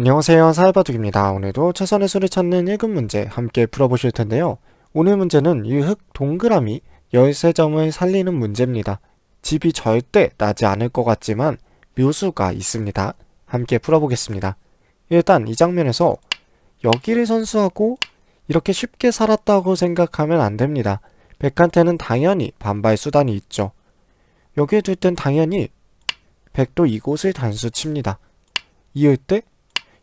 안녕하세요 사회바둑입니다. 오늘도 최선의 수를 찾는 1급 문제 함께 풀어보실 텐데요. 오늘 문제는 이 흙 동그라미 13점을 살리는 문제입니다. 집이 절대 나지 않을 것 같지만 묘수가 있습니다. 함께 풀어보겠습니다. 일단 이 장면에서 여기를 선수하고 이렇게 쉽게 살았다고 생각하면 안됩니다. 백한테는 당연히 반발 수단이 있죠. 여기에 둘 땐 당연히 백도 이곳을 단수 칩니다. 이을 때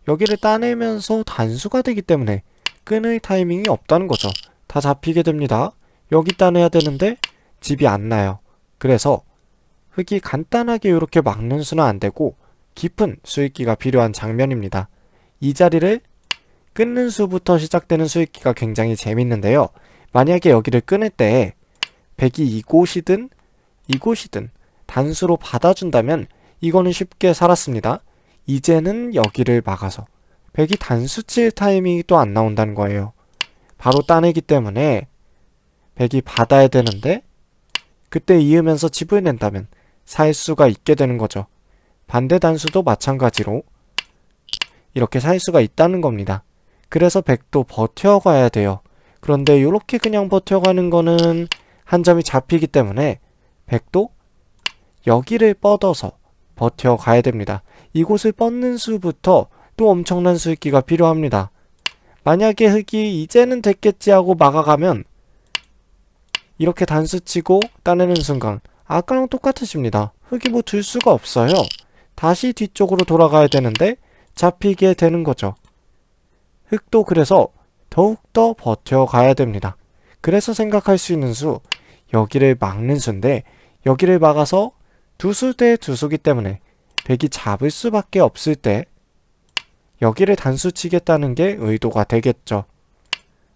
여기를 따내면서 단수가 되기 때문에 끈의 타이밍이 없다는 거죠. 다 잡히게 됩니다. 여기 따내야 되는데 집이 안 나요. 그래서 흙이 간단하게 이렇게 막는 수는 안 되고 깊은 수익기가 필요한 장면입니다. 이 자리를 끊는 수부터 시작되는 수익기가 굉장히 재밌는데요. 만약에 여기를 끊을 때 백이 이곳이든 이곳이든 단수로 받아준다면 이거는 쉽게 살았습니다. 이제는 여기를 막아서 백이 단수칠 타이밍이 또 안 나온다는 거예요. 바로 따내기 때문에 백이 받아야 되는데 그때 이으면서 집을 낸다면 살 수가 있게 되는 거죠. 반대 단수도 마찬가지로 이렇게 살 수가 있다는 겁니다. 그래서 백도 버텨가야 돼요. 그런데 이렇게 그냥 버텨가는 거는 한 점이 잡히기 때문에 백도 여기를 뻗어서 버텨가야 됩니다. 이곳을 뻗는 수부터 또 엄청난 수익기가 필요합니다. 만약에 흙이 이제는 됐겠지 하고 막아가면 이렇게 단수치고 따내는 순간 아까랑 똑같으십니다. 흙이 뭐들 수가 없어요. 다시 뒤쪽으로 돌아가야 되는데 잡히게 되는 거죠. 흙도 그래서 더욱더 버텨가야 됩니다. 그래서 생각할 수 있는 수 여기를 막는 수인데 여기를 막아서 두수 대 두 수기 때문에 1 0이 잡을 수밖에 없을 때 여기를 단수치겠다는 게 의도가 되겠죠.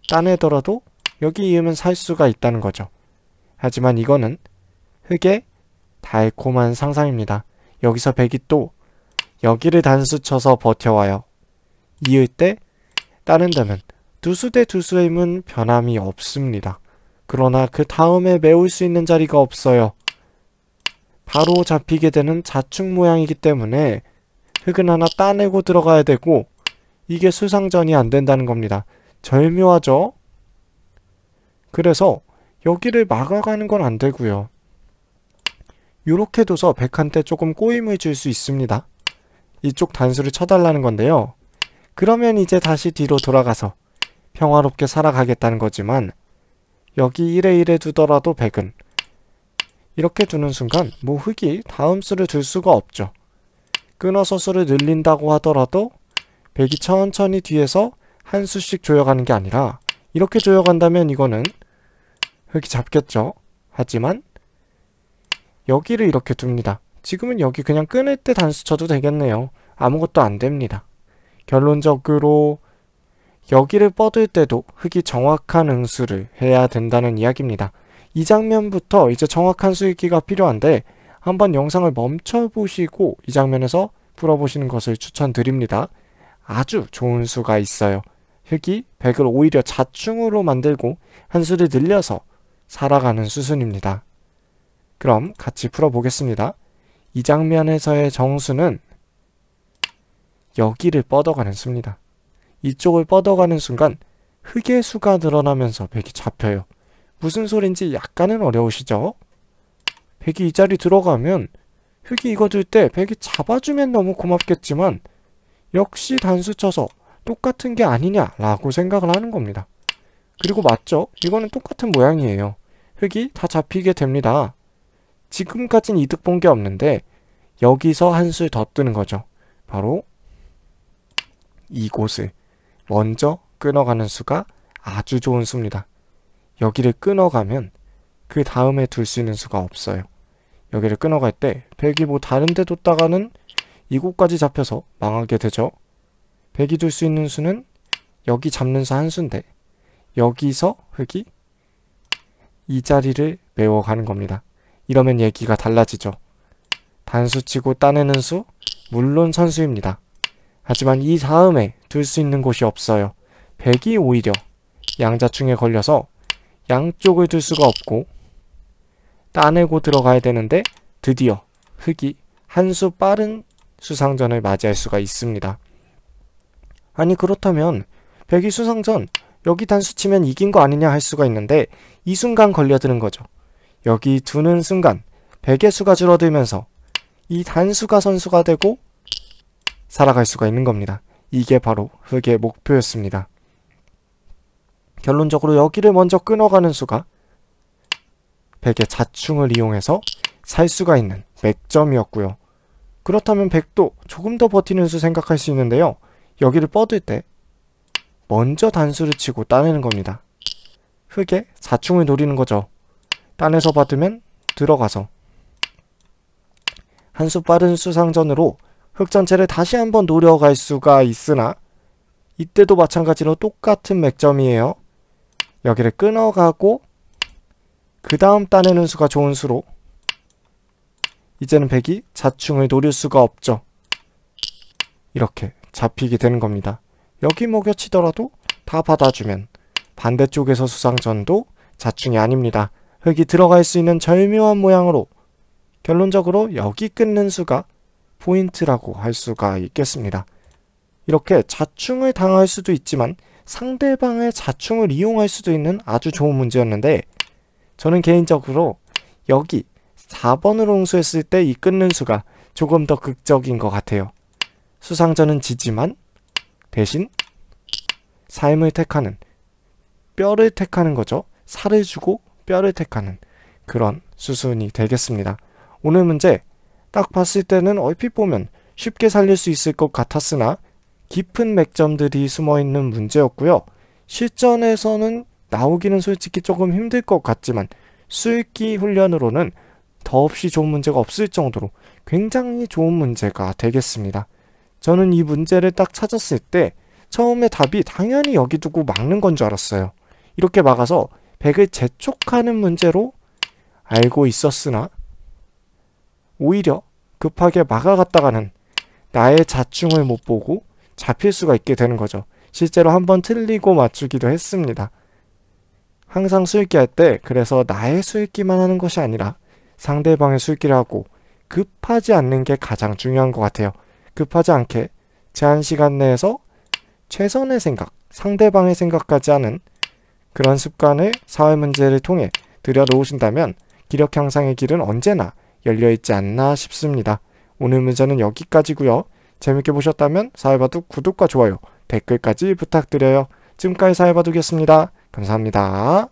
따내더라도 여기 이음은 살 수가 있다는 거죠. 하지만 이거는 흙의 달콤한 상상입니다. 여기서 백이 또 여기를 단수 쳐서 버텨와요. 이을 때따른 데는 두수 대 두수의 문 변함이 없습니다. 그러나 그 다음에 메울 수 있는 자리가 없어요. 바로 잡히게 되는 자축 모양이기 때문에 흙은 하나 따내고 들어가야 되고 이게 수상전이 안 된다는 겁니다. 절묘하죠? 그래서 여기를 막아가는 건 안 되고요. 이렇게 둬서 백한테 조금 꼬임을 줄 수 있습니다. 이쪽 단수를 쳐달라는 건데요. 그러면 이제 다시 뒤로 돌아가서 평화롭게 살아가겠다는 거지만 여기 1에 1에 두더라도 백은 이렇게 두는 순간 뭐 흙이 다음 수를 들 수가 없죠. 끊어서 수를 늘린다고 하더라도 백이 천천히 뒤에서 한 수씩 조여가는 게 아니라 이렇게 조여간다면 이거는 흙이 잡겠죠. 하지만 여기를 이렇게 둡니다. 지금은 여기 그냥 끊을 때 단수 쳐도 되겠네요. 아무것도 안 됩니다. 결론적으로 여기를 뻗을 때도 흙이 정확한 응수를 해야 된다는 이야기입니다. 이 장면부터 이제 정확한 수익기가 필요한데 한번 영상을 멈춰보시고 이 장면에서 풀어보시는 것을 추천드립니다. 아주 좋은 수가 있어요. 흙이 백을 오히려 자충으로 만들고 한 수를 늘려서 살아가는 수순입니다. 그럼 같이 풀어보겠습니다. 이 장면에서의 정수는 여기를 뻗어가는 수입니다. 이쪽을 뻗어가는 순간 흙의 수가 늘어나면서 백이 잡혀요. 무슨 소린지 약간은 어려우시죠? 백이 이 자리 들어가면 흙이 익어들 때 백이 잡아주면 너무 고맙겠지만 역시 단수 쳐서 똑같은 게 아니냐라고 생각을 하는 겁니다. 그리고 맞죠? 이거는 똑같은 모양이에요. 흙이 다 잡히게 됩니다. 지금까진 이득 본 게 없는데 여기서 한술더 뜨는 거죠. 바로 이곳을 먼저 끊어가는 수가 아주 좋은 수입니다. 여기를 끊어가면 그 다음에 둘 수 있는 수가 없어요. 여기를 끊어갈 때 백이 뭐 다른 데 뒀다가는 이곳까지 잡혀서 망하게 되죠. 백이 둘 수 있는 수는 여기 잡는 수 한 수인데 여기서 흙이 이 자리를 메워가는 겁니다. 이러면 얘기가 달라지죠. 단수치고 따내는 수 물론 선수입니다. 하지만 이 다음에 둘 수 있는 곳이 없어요. 백이 오히려 양자충에 걸려서 양쪽을 둘 수가 없고 따내고 들어가야 되는데 드디어 흑이한 수 빠른 수상전을 맞이할 수가 있습니다. 아니 그렇다면 백이 수상전 여기 단수 치면 이긴 거 아니냐 할 수가 있는데 이 순간 걸려드는 거죠. 여기 두는 순간 백의 수가 줄어들면서 이 단수가 선수가 되고 살아갈 수가 있는 겁니다. 이게 바로 흑의 목표였습니다. 결론적으로 여기를 먼저 끊어가는 수가 1 0 0의 자충을 이용해서 살 수가 있는 맥점이었고요. 그렇다면 1 0 0도 조금 더 버티는 수 생각할 수 있는데요. 여기를 뻗을 때 먼저 단수를 치고 따내는 겁니다. 흙에 자충을 노리는 거죠. 따내서 받으면 들어가서 한 수 빠른 수상전으로 흙 전체를 다시 한번 노려갈 수가 있으나 이때도 마찬가지로 똑같은 맥점이에요. 여기를 끊어가고 그 다음 따내는 수가 좋은 수로 이제는 백이 자충을 노릴 수가 없죠. 이렇게 잡히게 되는 겁니다. 여기 먹여치더라도 다 받아주면 반대쪽에서 수상전도 자충이 아닙니다. 흙이 들어갈 수 있는 절묘한 모양으로 결론적으로 여기 끊는 수가 포인트라고 할 수가 있겠습니다. 이렇게 자충을 당할 수도 있지만 상대방의 자충을 이용할 수도 있는 아주 좋은 문제였는데 저는 개인적으로 여기 4번으로 응수했을 때 이 끊는 수가 조금 더 극적인 것 같아요. 수상전은 지지만 대신 삶을 택하는 뼈를 택하는 거죠. 살을 주고 뼈를 택하는 그런 수순이 되겠습니다. 오늘 문제 딱 봤을 때는 얼핏 보면 쉽게 살릴 수 있을 것 같았으나 깊은 맥점들이 숨어 있는 문제였고요. 실전에서는 나오기는 솔직히 조금 힘들 것 같지만 수익기 훈련으로는 더없이 좋은 문제가 없을 정도로 굉장히 좋은 문제가 되겠습니다. 저는 이 문제를 딱 찾았을 때 처음에 답이 당연히 여기 두고 막는 건 줄 알았어요. 이렇게 막아서 100을 재촉하는 문제로 알고 있었으나 오히려 급하게 막아갔다가는 나의 자충을 못 보고 잡힐 수가 있게 되는 거죠. 실제로 한번 틀리고 맞추기도 했습니다. 항상 술기 할 때 그래서 나의 술기만 하는 것이 아니라 상대방의 술기를 하고 급하지 않는 게 가장 중요한 것 같아요. 급하지 않게 제한 시간 내에서 최선의 생각, 상대방의 생각까지 하는 그런 습관을 사회 문제를 통해 들여놓으신다면 기력 향상의 길은 언제나 열려있지 않나 싶습니다. 오늘 문제는 여기까지고요. 재밌게 보셨다면 사회바둑 구독과 좋아요, 댓글까지 부탁드려요. 지금까지 사회바둑이었습니다. 감사합니다.